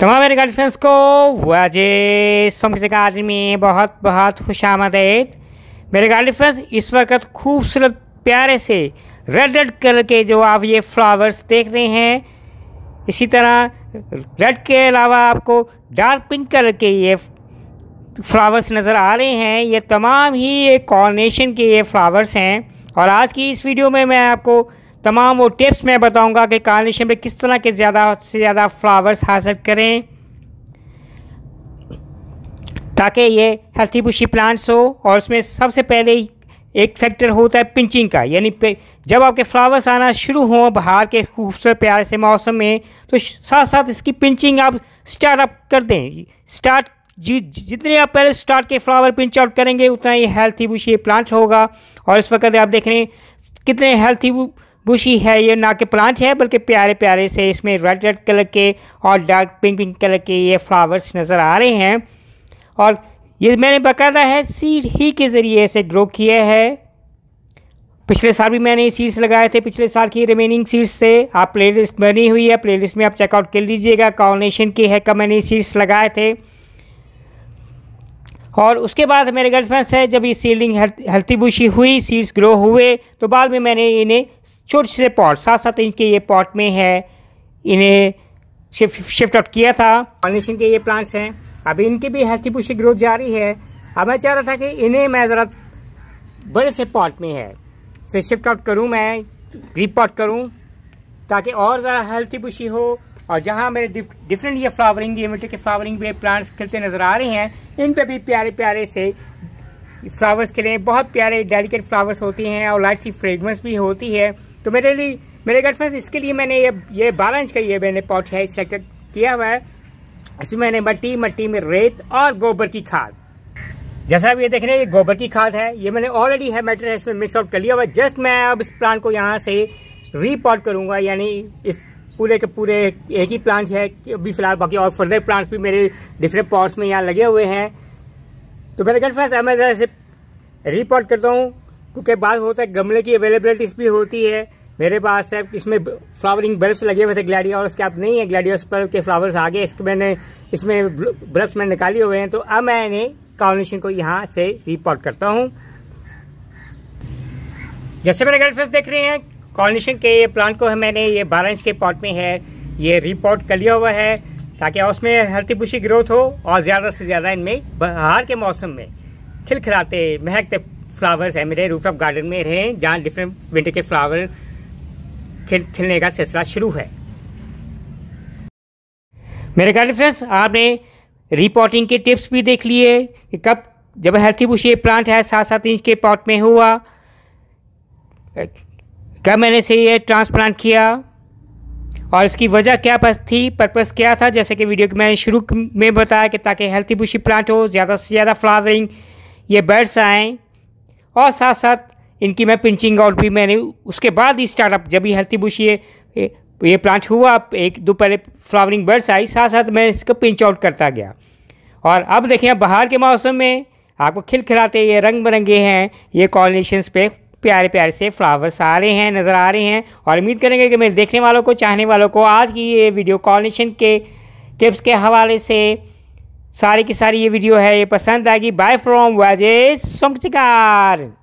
तमाम तो मेरे गर्लफ्रेंड्स को वाजे समझ आदमी में बहुत बहुत खुश आमदेद मेरे गर्लफ्रेंड्स इस वक्त खूबसूरत प्यारे से रेड रेड कलर के जो आप ये फ्लावर्स देख रहे हैं इसी तरह रेड के अलावा आपको डार्क पिंक कलर के ये फ्लावर्स नज़र आ रहे हैं ये तमाम ही ये कॉर्नेशन के ये फ्लावर्स हैं और आज की इस वीडियो में मैं आपको तमाम वो टिप्स मैं बताऊंगा कि कार्निशन पे किस तरह के ज़्यादा से ज़्यादा फ्लावर्स हासिल करें ताकि ये हेल्थी बुशी प्लांट्स हो और उसमें सबसे पहले एक फैक्टर होता है पिंचिंग का यानी जब आपके फ्लावर्स आना शुरू हों बाहर के खूबसूरत प्यारे से मौसम में तो साथ साथ इसकी पिंचिंग आप स्टार्ट अप कर दें स्टार्ट जी जितने आप पहले स्टार्ट के फ्लावर पिंच आउट करेंगे उतना ही हेल्थी बुशी प्लांट होगा और इस वक्त आप देख रहे हैं कितने हेल्थी बुशी है ये ना कि प्लांट है बल्कि प्यारे प्यारे से इसमें रेड रेड कलर के और डार्क पिंक पिंक कलर के ये फ्लावर्स नज़र आ रहे हैं और ये मैंने बकायदा है सीड ही के ज़रिए इसे ग्रो किया है पिछले साल भी मैंने ये सीड्स लगाए थे पिछले साल की रिमेनिंग सीड्स से आप प्लेलिस्ट बनी हुई है प्लेलिस्ट में आप चेकआउट कर लीजिएगा कॉर्नेशन की है कब मैंने सीड्स लगाए थे और उसके बाद मेरे गर्लफ्रेंड्स है जब ये सीडिंग हेल्थी बुशी हुई सीड्स ग्रो हुए तो बाद में मैंने इन्हें छोटे से पॉट सात सात इंच के ये पॉट में है इन्हें शिफ्ट शिफ्ट आउट किया था पॉलिनेशन के ये प्लांट्स हैं अब इनकी भी हेल्थी बुशी ग्रोथ जारी है अब मैं चाह रहा था कि इन्हें मैं ज़रा बड़े से पॉट में है से शिफ्ट आउट करूँ मैं रिपॉट करूँ ताकि और ज़रा हेल्थी बुशी हो और जहाँ मेरे डिफरेंट ये फ्लावरिंग मिट्टी के फ्लावरिंग भी प्लांट्स खिलते नज़र आ रहे हैं इन पे भी प्यारे प्यारे से फ्लावर्स के लिए बहुत प्यारे डेलिकेट फ्लावर्स होते हैं और लाइट सी फ्रेगरेंस भी होती है तो मेरे लिए मेरे घर फ्रेंड्स इसके लिए मैंने ये ये बारह इंच का ये मैंने पॉट है सेलेक्ट किया हुआ है इसमें मैंने मट्टी मट्टी में रेत और गोबर की खाद जैसा आप ये देख रहे हैं ये गोबर की खाद है ये मैंने ऑलरेडी है मैटर इसमें मिक्स आउट कर लिया हुआ जस्ट मैं अब इस प्लांट को यहाँ से रीपॉट करूंगा यानी इस पूरे के पूरे एक ही प्लांट्स है अभी फिलहाल बाकी और फर्दर प्लांट्स भी मेरे डिफरेंट पॉट्स में यहाँ लगे हुए हैं तो मेरे घर फ्रेंड्स मैं जैसे रिपोर्ट करता हूँ क्योंकि बात होता है गमले की अवेलेबिलिटीज भी होती है मेरे पास है इसमें फ्लावरिंग बल्ब्स लगे हुए थे ग्लैडियोलस के आप नहीं है ग्लैडियोलस पर के फ्लावर्स आ गए इसके मैंने इसमें बल्ब्स मैंने निकाले हुए हैं तो अब मैं इन्हें कॉम्बिनेशन को यहाँ से रिपोर्ट करता हूँ जैसे मेरे गर्लफ्रेंड देख रहे हैं कॉलिशन के ये प्लांट को मैंने ये बारह इंच के पॉट में है ये रिपोर्ट कर लिया हुआ है ताकि उसमें हल्ती पुशी ग्रोथ हो और ज़्यादा से ज़्यादा इनमें बहार के मौसम में खिलखिलाते महकते फ्लावर्स है मेरे रूफ गार्डन में रहे जहाँ डिफरेंट विंटर के फ्लावर खिल खिलने का सिलसिला शुरू है मेरे गार्डन फ्रेंड्स आपने रिपोर्टिंग के टिप्स भी देख लिए कि कब जब हेल्थी बुशी प्लांट है सात सात इंच के पॉट में हुआ कब मैंने से ये ट्रांसप्लांट किया और इसकी वजह क्या थी पर्पस क्या था जैसे कि वीडियो के मैंने शुरू में बताया कि ताकि हेल्थी बुशी प्लांट हो ज़्यादा से ज़्यादा फ्लावरिंग ये बर्ड्स आएँ और साथ साथ इनकी मैं पिंचिंग आउट भी मैंने उसके बाद ही स्टार्टअप जब ही हेल्थी बुशी ये ये प्लांट हुआ एक दो पहले फ्लावरिंग बर्ड्स आई साथ साथ मैं इसको पिंच आउट करता गया और अब देखें बाहर के मौसम में आपको खिलखिलाते ये रंग बिरंगे हैं ये कॉलोनेशंस पे प्यारे प्यारे से फ्लावर्स आ रहे हैं नज़र आ रहे हैं और उम्मीद करेंगे कि मेरे देखने वालों को चाहने वालों को आज की ये वीडियो कॉर्डिनेशन के टिप्स के हवाले से सारी की सारी ये वीडियो है ये पसंद आएगी बाय फ्रॉम वाजे सोमचिकार